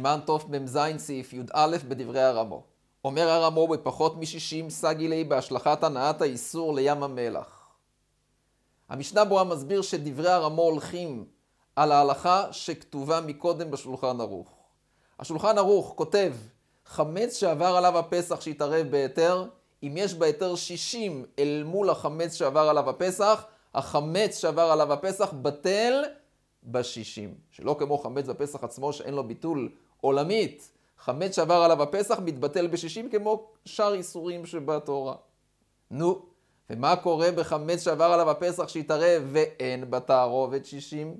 סימן תוף מ"ז סעיף י"א בדברי הרמו. אומר הרמו בפחות מ-60 סגילי בהשלכת הנעת האיסור לים המלח. המשנה בואה מסביר שדברי הרמו הולכים על ההלכה שכתובה מקודם בשולחן ערוך. השולחן ערוך כותב חמץ שעבר עליו הפסח שהתערב בהיתר, אם יש בהיתר 60 אל מול החמץ שעבר עליו הפסח, החמץ שעבר עליו הפסח בטל בשישים. שלא כמו חמץ בפסח עצמו שאין לו ביטול, עולמית. חמץ שעבר עליו הפסח מתבטל בשישים כמו שאר איסורים שבתורה. נו, ומה קורה בחמץ שעבר עליו הפסח שהתערב ואין בתערובת שישים?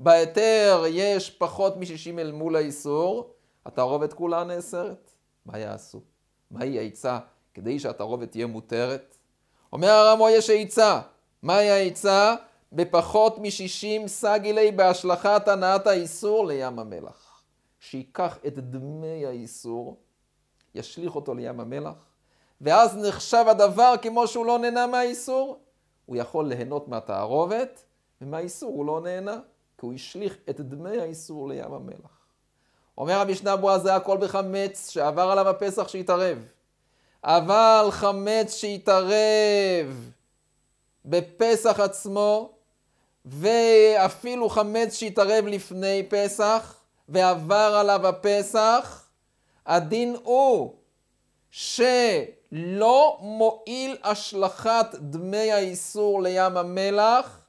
בהיתר יש פחות משישים אל מול האיסור, התערובת כולה נאסרת. מה יעשו? מהי העצה כדי שהתערובת תהיה מותרת? אומר הרמו יש העצה. מהי העצה? בפחות משישים סגילי בהשלכת הנעת האיסור לים המלח. שייקח את דמי האיסור, ישליך אותו לים המלח, ואז נחשב הדבר כמו שהוא לא נהנה מהאיסור. הוא יכול ליהנות מהתערובת, ומהאיסור הוא לא נהנה, כי הוא השליך את דמי האיסור לים המלח. אומר המשנה בועז, זה הכל בחמץ שעבר עליו הפסח שהתערב. אבל חמץ שהתערב בפסח עצמו, ואפילו חמץ שהתערב לפני פסח, ועבר עליו הפסח, הדין הוא שלא מועיל השלכת דמי האיסור לים המלח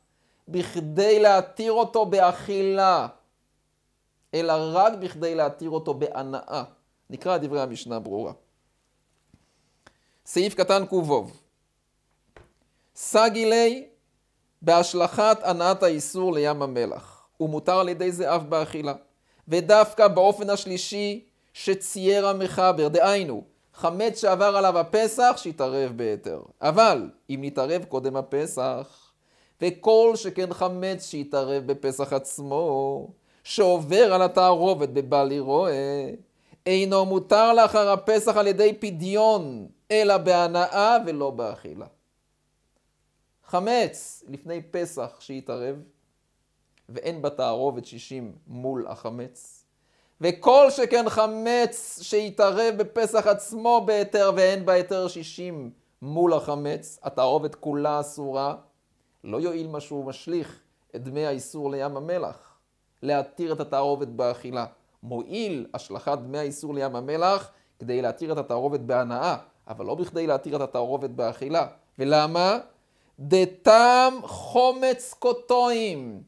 בכדי להתיר אותו באכילה, אלא רק בכדי להתיר אותו בהנאה. נקרא דברי המשנה ברורה. סעיף קטן קובוב. סגילי בהשלכת הנאת האיסור לים המלח, ומותר על ידי זה אף באכילה. ודווקא באופן השלישי שצייר המחבר, דהיינו, חמץ שעבר עליו הפסח, שיתערב ביתר. אבל אם נתערב קודם הפסח, וכל שכן חמץ שיתערב בפסח עצמו, שעובר על התערובת בבעלי רועה, אינו מותר לאחר הפסח על ידי פדיון, אלא בהנאה ולא באכילה. חמץ לפני פסח שיתערב, ואין בה תערובת שישים מול החמץ. וכל שכן חמץ שיתערב בפסח עצמו בהיתר ואין בה היתר שישים מול החמץ, התערובת כולה אסורה, לא יועיל מה שהוא משליך את דמי האיסור לים המלח, להתיר את התערובת באכילה. מועיל השלכת דמי האיסור לים המלח כדי להתיר את התערובת בהנאה, אבל לא בכדי להתיר את התערובת באכילה. ולמה? דתם חומץ קוטועים.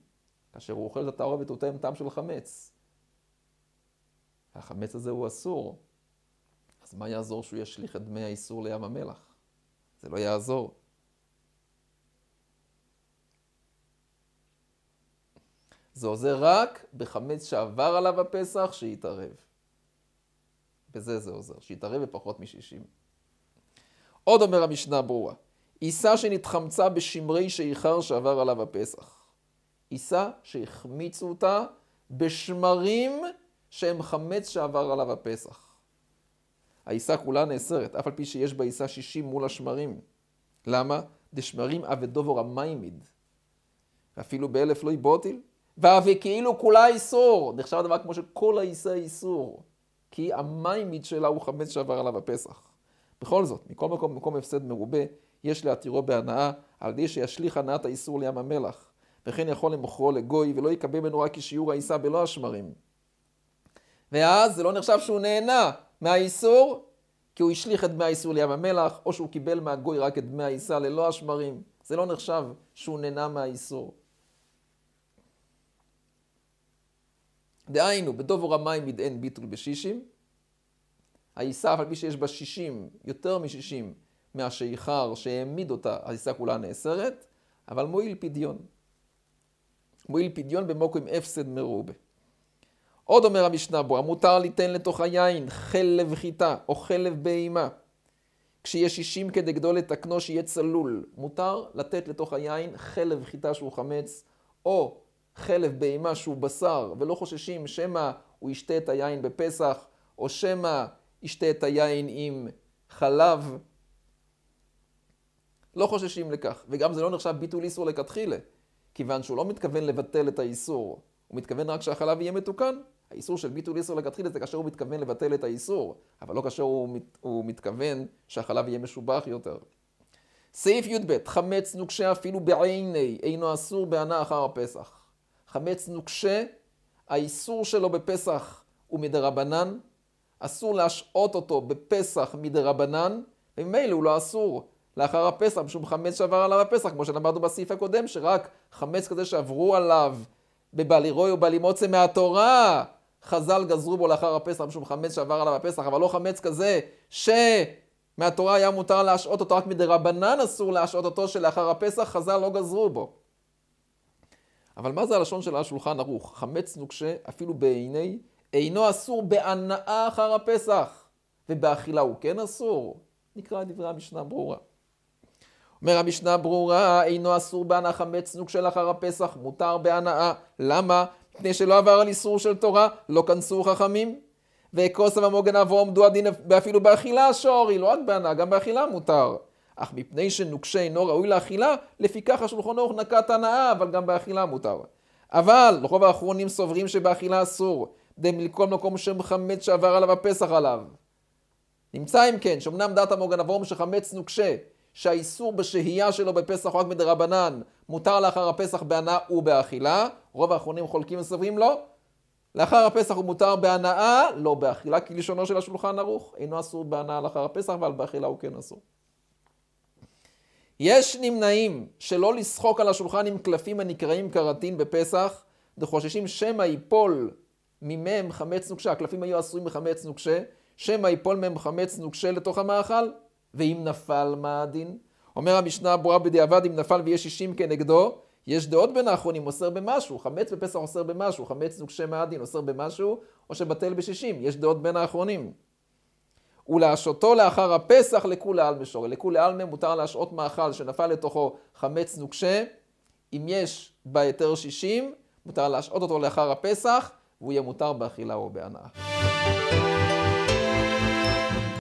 כאשר הוא אוכל את התערובת הוא טעם טעם של חמץ. החמץ הזה הוא אסור. אז מה יעזור שהוא ישליך את דמי האיסור לים המלח? זה לא יעזור. זה עוזר רק בחמץ שעבר עליו הפסח, שיתערב. בזה זה עוזר, שיתערב בפחות מ-60. עוד אומר המשנה ברורה, עיסה שנתחמצה בשמרי שאיחר שעבר עליו הפסח. עיסה שהחמיצו אותה בשמרים שהם חמץ שעבר עליו הפסח. העיסה כולה נאסרת, אף על פי שיש בה עיסה שישים מול השמרים. למה? דשמרים אבי דובור המיימיד. אפילו באלף לא יבוטיל. ואבי כאילו כולה איסור. נחשב הדבר כמו שכל העיסה איסור. כי המיימיד שלה הוא חמץ שעבר עליו הפסח. בכל זאת, מכל מקום, מקום הפסד מרובה, יש להתירו בהנאה, על ידי שישליך הנאת האיסור לים המלח. וכן יכול למוכרו לגוי, ולא יקבל ממנו רק כשיעור העיסה בלא השמרים. ואז זה לא נחשב שהוא נהנה מהאיסור, כי הוא השליך את דמי האיסור לים המלח, או שהוא קיבל מהגוי רק את דמי העיסה ללא השמרים. זה לא נחשב שהוא נהנה מהאיסור. דהיינו, בדובור המים ידען ביטול בשישים. העיסה, אף על פי שיש בה שישים, יותר משישים, מהשיכר שהעמיד אותה, העיסה כולה נאסרת, אבל מועיל פדיון. מועיל פדיון במוקו עם הפסד מרובה. עוד אומר המשנה בו, המותר ליתן לתוך היין חלב חיטה או חלב בהימה. כשיש אישים כדי גדול לתקנו שיהיה צלול, מותר לתת לתוך היין חלב חיטה שהוא חמץ, או חלב בהימה שהוא בשר, ולא חוששים שמא הוא ישתה את היין בפסח, או שמא ישתה את היין עם חלב. לא חוששים לכך, וגם זה לא נחשב ביטול איסור לכתחילה. כיוון שהוא לא מתכוון לבטל את האיסור, הוא מתכוון רק שהחלב יהיה מתוקן. האיסור של ביטול איסור לכתחילה זה כאשר הוא מתכוון לבטל את האיסור, אבל לא כאשר הוא, מת, הוא מתכוון שהחלב יהיה משובח יותר. סעיף י"ב, חמץ נוקשה אפילו בעיני, אינו אסור בענה אחר הפסח. חמץ נוקשה, האיסור שלו בפסח הוא מדרבנן, אסור להשעות אותו בפסח מדרבנן, וממילא הוא לא אסור, לאחר הפסח, משום חמץ שעבר עליו הפסח, כמו שלמדנו בסעיף הקודם, שרק חמץ כזה שעברו עליו בבעלי רוי ובעלי מוצא מהתורה, חז"ל גזרו בו לאחר הפסח, משום חמץ שעבר עליו הפסח, אבל לא חמץ כזה שמהתורה היה מותר להשעות אותו, רק מדרבנן אסור להשעות אותו, שלאחר הפסח חז"ל לא גזרו בו. אבל מה זה הלשון של השולחן ערוך? חמץ נוקשה, אפילו בעיני, אינו אסור בהנאה אחר הפסח, ובאכילה הוא כן אסור. נקרא דברי המשנה ברורה. אומר המשנה ברורה, אינו אסור בהנאה חמץ נוק של אחר הפסח, מותר בהנאה. למה? מפני שלא עבר על איסור של תורה, לא כנסו חכמים. ואכוס עמו גנב עמדו הדין ואפילו באכילה השעורי, לא רק בהנאה, גם באכילה מותר. אך מפני שנוקשה אינו ראוי לאכילה, לפיכך השולחון אורך נקט הנאה, אבל גם באכילה מותר. אבל רוב האחרונים סוברים שבאכילה אסור, דמלכל מקום שם חמץ שעבר עליו הפסח עליו. נמצא אם כן, שאומנם דעת המוגן אברום שחמץ נוקשה, שהאיסור בשהייה שלו בפסח הוא רק מדרבנן, מותר לאחר הפסח בהנאה ובאכילה, רוב האחרונים חולקים וסוברים לו. לא. לאחר הפסח הוא מותר בהנאה, לא באכילה, כי לשונו של השולחן ערוך, אינו אסור בהנאה לאחר הפסח, אבל באכילה הוא כן אסור. יש נמנעים שלא לשחוק על השולחן עם קלפים הנקראים קרטין בפסח, וחוששים שמא ייפול ממם חמץ נוקשה, הקלפים היו עשויים מחמץ נוקשה, שמא ייפול מהם חמץ נוקשה לתוך המאכל. ואם נפל, מה הדין? אומר המשנה הברורה בדיעבד, אם נפל ויש שישים כנגדו, יש דעות בין האחרונים, אוסר במשהו, חמץ בפסח אוסר במשהו, חמץ זוג שם הדין אוסר במשהו, או שבטל בשישים, יש דעות בין האחרונים. ולהשעותו לאחר הפסח לכולי עלמא שור, לכולי עלמא מותר להשעות מאכל שנפל לתוכו חמץ נוקשה, אם יש בהיתר שישים, מותר להשעות אותו לאחר הפסח, והוא יהיה מותר באכילה או בהנאה.